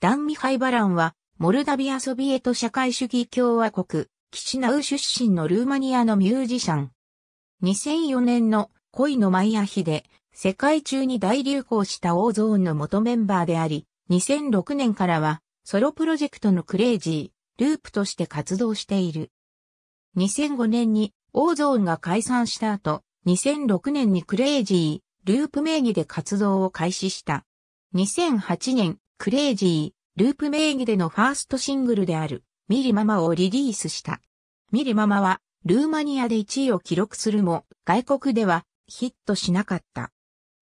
ダン・ミハイ・バランは、モルダビアソビエト社会主義共和国、キシナウ出身のルーマニアのミュージシャン。2004年の恋のマイアヒで、世界中に大流行したオーゾーンの元メンバーであり、2006年からは、ソロプロジェクトのクレイジー、ループとして活動している。2005年に、オーゾーンが解散した後、2006年にクレイジー、ループ名義で活動を開始した。2008年、クレイジー、ループ名義でのファーストシングルである、ミリママをリリースした。ミリママは、ルーマニアで1位を記録するも、外国ではヒットしなかった。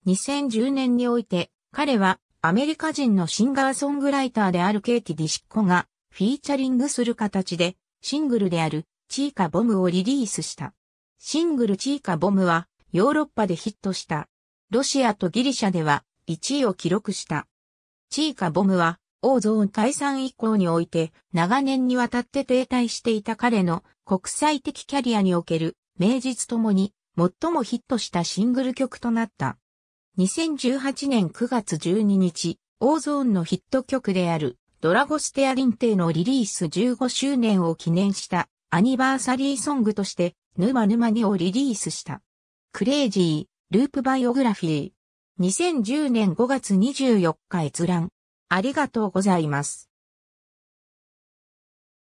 2010年において、彼はアメリカ人のシンガーソングライターであるケイティ・ディシッコがフィーチャリングする形でシングルであるチーカ・ボムをリリースした。シングルチーカ・ボムはヨーロッパでヒットした。ロシアとギリシャでは1位を記録した。チーカ・ボムは王ゾーン退散以降において、長年にわたって停滞していた彼の国際的キャリアにおける名実ともに最もヒットしたシングル曲となった。2018年9月12日、王ゾーンのヒット曲であるドラゴステアリンテのリリース15周年を記念したアニバーサリーソングとしてヌマヌマにをリリースした。クレイジー、ループバイオグラフィー。2010年5月24日閲覧。ありがとうございます。